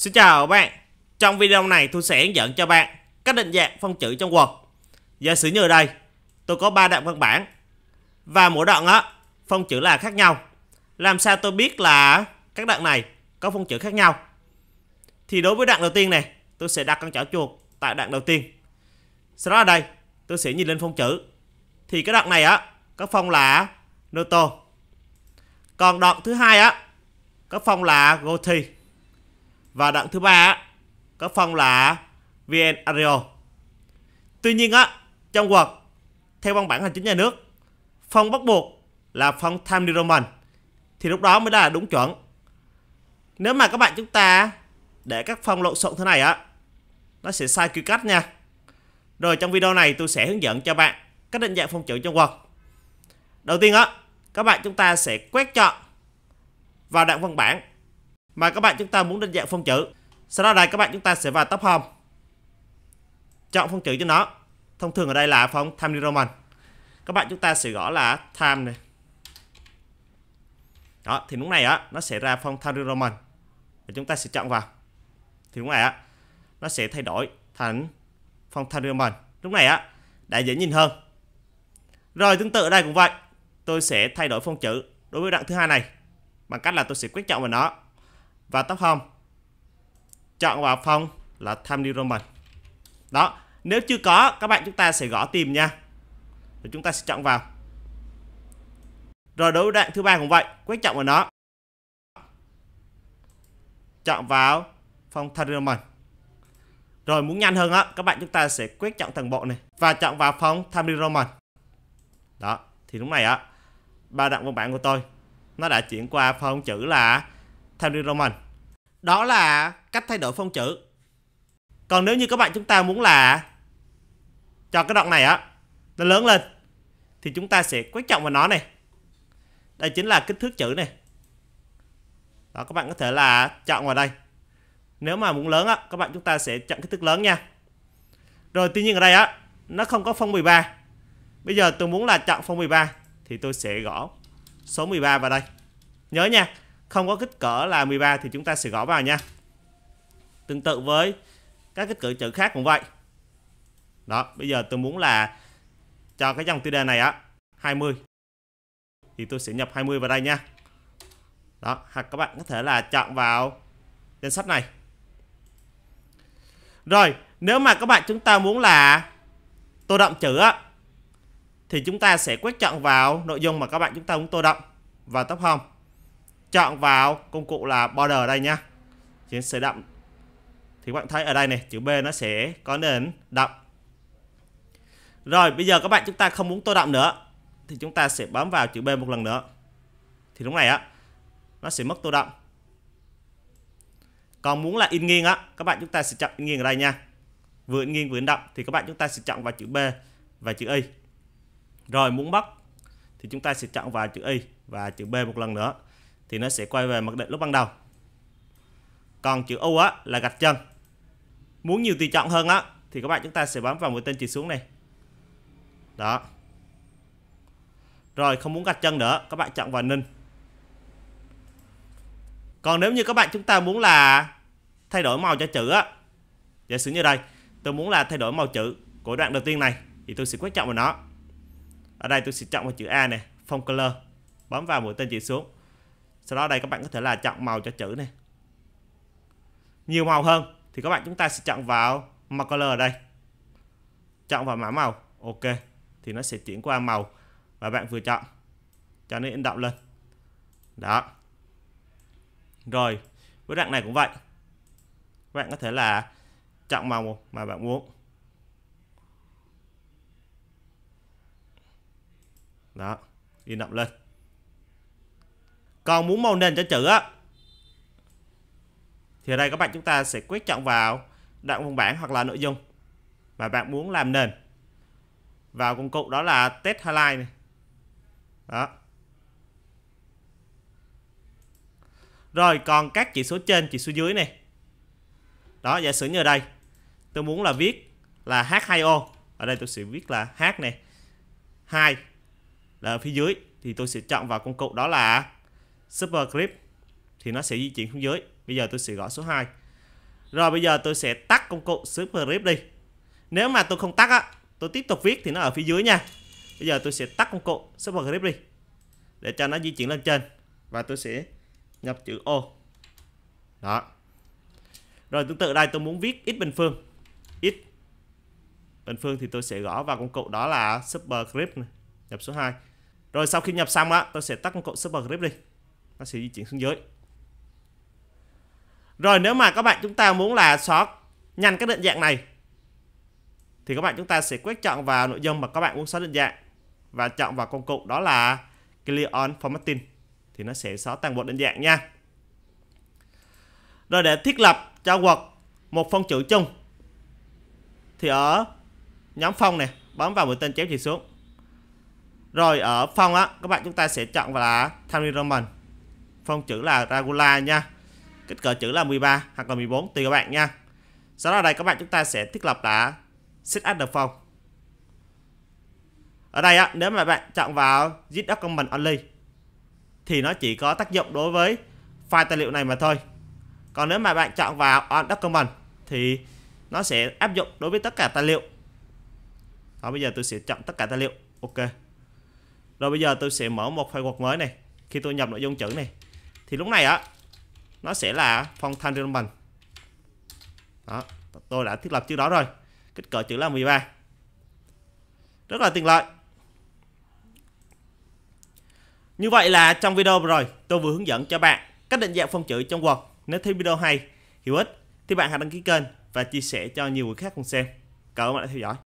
Xin chào bạn Trong video này tôi sẽ hướng dẫn cho bạn cách định dạng phong chữ trong Word Giả sử như ở đây tôi có 3 đoạn văn bản Và mỗi đoạn á phong chữ là khác nhau Làm sao tôi biết là các đoạn này có phong chữ khác nhau Thì đối với đoạn đầu tiên này tôi sẽ đặt con chảo chuột tại đoạn đầu tiên Sau đó ở đây tôi sẽ nhìn lên phong chữ Thì cái đoạn này á có phong là Noto Còn đoạn thứ hai á có phong là Gothic và đoạn thứ ba có phong là VN Ario. Tuy nhiên á, trong quật theo văn bản hành chính nhà nước, phong bắt buộc là phong time new roman thì lúc đó mới là đúng chuẩn. Nếu mà các bạn chúng ta để các phong lộn xộn thế này á, nó sẽ sai quy cách nha. Rồi trong video này tôi sẽ hướng dẫn cho bạn cách định dạng phong chữ trong quật. Đầu tiên á, các bạn chúng ta sẽ quét chọn vào đoạn văn bản mà các bạn chúng ta muốn định dạng phông chữ. Sau đó đây các bạn chúng ta sẽ vào top home. Chọn phông chữ cho nó. Thông thường ở đây là phông Times New Roman. Các bạn chúng ta sẽ gõ là Time này. Đó, thì lúc này á nó sẽ ra phông Times New Roman. Và chúng ta sẽ chọn vào. Thì lúc này á nó sẽ thay đổi thành phông Times New Roman. Lúc này á đã dễ nhìn hơn. Rồi tương tự ở đây cũng vậy. Tôi sẽ thay đổi phông chữ đối với đoạn thứ hai này bằng cách là tôi sẽ quét chọn vào nó và tóc hồng chọn vào phong là Times New Roman đó nếu chưa có các bạn chúng ta sẽ gõ tìm nha rồi chúng ta sẽ chọn vào rồi đối với đoạn thứ ba cũng vậy quét chọn vào nó chọn vào phong Times New Roman rồi muốn nhanh hơn á các bạn chúng ta sẽ quét chọn toàn bộ này và chọn vào phong Times New Roman đó thì lúc này á ba đoạn văn bản của tôi nó đã chuyển qua phong chữ là theo New Roman. Đó là cách thay đổi phông chữ. Còn nếu như các bạn chúng ta muốn là cho cái đoạn này á nó lớn lên thì chúng ta sẽ quét trọng vào nó này. Đây chính là kích thước chữ này. Đó các bạn có thể là chọn vào đây. Nếu mà muốn lớn á các bạn chúng ta sẽ chọn kích thước lớn nha. Rồi tuy nhiên ở đây á nó không có phông 13. Bây giờ tôi muốn là chọn phông 13 thì tôi sẽ gõ số 13 vào đây. Nhớ nha, không có kích cỡ là 13 thì chúng ta sẽ gõ vào nha tương tự với các kích cỡ chữ khác cũng vậy đó bây giờ tôi muốn là cho cái dòng tiêu đề này á 20 thì tôi sẽ nhập 20 vào đây nha đó hoặc các bạn có thể là chọn vào danh sách này rồi nếu mà các bạn chúng ta muốn là tô động chữ á thì chúng ta sẽ quét chọn vào nội dung mà các bạn chúng ta muốn tô động vào top home chọn vào công cụ là border đây nhá chiến sẽ đậm thì các bạn thấy ở đây này chữ B nó sẽ có nền đậm rồi bây giờ các bạn chúng ta không muốn tô đậm nữa thì chúng ta sẽ bấm vào chữ B một lần nữa thì lúc này á nó sẽ mất tô đậm còn muốn là in nghiêng á các bạn chúng ta sẽ chọn in nghiêng ở đây nha vừa in nghiêng vừa in đậm thì các bạn chúng ta sẽ chọn vào chữ B và chữ Y rồi muốn mất thì chúng ta sẽ chọn vào chữ Y và chữ B một lần nữa thì nó sẽ quay về mặc định lúc ban đầu còn chữ U á là gạch chân muốn nhiều tùy chọn hơn á thì các bạn chúng ta sẽ bấm vào mũi tên chỉ xuống này đó rồi không muốn gạch chân nữa các bạn chọn vào ninh còn nếu như các bạn chúng ta muốn là thay đổi màu cho chữ á giả sử như đây tôi muốn là thay đổi màu chữ của đoạn đầu tiên này thì tôi sẽ quyết chọn vào nó ở đây tôi sẽ chọn vào chữ A này font color bấm vào mũi tên chỉ xuống sau đó đây các bạn có thể là chọn màu cho chữ này nhiều màu hơn thì các bạn chúng ta sẽ chọn vào màu color ở đây chọn vào mã màu ok thì nó sẽ chuyển qua màu và bạn vừa chọn cho nên in động lên đó rồi với đoạn này cũng vậy các bạn có thể là chọn màu mà bạn muốn đó in động lên còn muốn màu nền cho chữ á thì ở đây các bạn chúng ta sẽ quyết chọn vào đoạn văn bản hoặc là nội dung mà bạn muốn làm nền vào công cụ đó là test highlight này đó rồi còn các chỉ số trên chỉ số dưới này đó giả sử như ở đây tôi muốn là viết là H2O ở đây tôi sẽ viết là H này 2 là phía dưới thì tôi sẽ chọn vào công cụ đó là super superscript thì nó sẽ di chuyển xuống dưới bây giờ tôi sẽ gõ số 2 rồi bây giờ tôi sẽ tắt công cụ super superscript đi nếu mà tôi không tắt á tôi tiếp tục viết thì nó ở phía dưới nha bây giờ tôi sẽ tắt công cụ super superscript đi để cho nó di chuyển lên trên và tôi sẽ nhập chữ o đó rồi tương tự đây tôi muốn viết x bình phương x bình phương thì tôi sẽ gõ vào công cụ đó là superscript này, nhập số 2 rồi sau khi nhập xong á tôi sẽ tắt công cụ super superscript đi nó sẽ di chuyển xuống dưới rồi nếu mà các bạn chúng ta muốn là xóa nhanh các định dạng này thì các bạn chúng ta sẽ quét chọn vào nội dung mà các bạn muốn xóa định dạng và chọn vào công cụ đó là Clear on Formatting thì nó sẽ xóa toàn bộ định dạng nha. Rồi để thiết lập cho Word một phong chữ chung thì ở nhóm phong này bấm vào mũi tên chéo chỉ xuống. Rồi ở phong á các bạn chúng ta sẽ chọn vào là Time Roman phong chữ là Dragula nha kích cỡ chữ là 13 hoặc là 14 tùy các bạn nha sau đó đây các bạn chúng ta sẽ thiết lập đã set up the form ở đây á, nếu mà bạn chọn vào zip document only thì nó chỉ có tác dụng đối với file tài liệu này mà thôi còn nếu mà bạn chọn vào on document thì nó sẽ áp dụng đối với tất cả tài liệu đó bây giờ tôi sẽ chọn tất cả tài liệu ok rồi bây giờ tôi sẽ mở một file Word mới này khi tôi nhập nội dung chữ này thì lúc này á nó sẽ là phong thanh riêng mình đó tôi đã thiết lập trước đó rồi kích cỡ chữ là 13 rất là tiện lợi như vậy là trong video rồi tôi vừa hướng dẫn cho bạn cách định dạng phong chữ trong Word nếu thấy video hay hữu ích thì bạn hãy đăng ký kênh và chia sẻ cho nhiều người khác cùng xem cảm ơn bạn đã theo dõi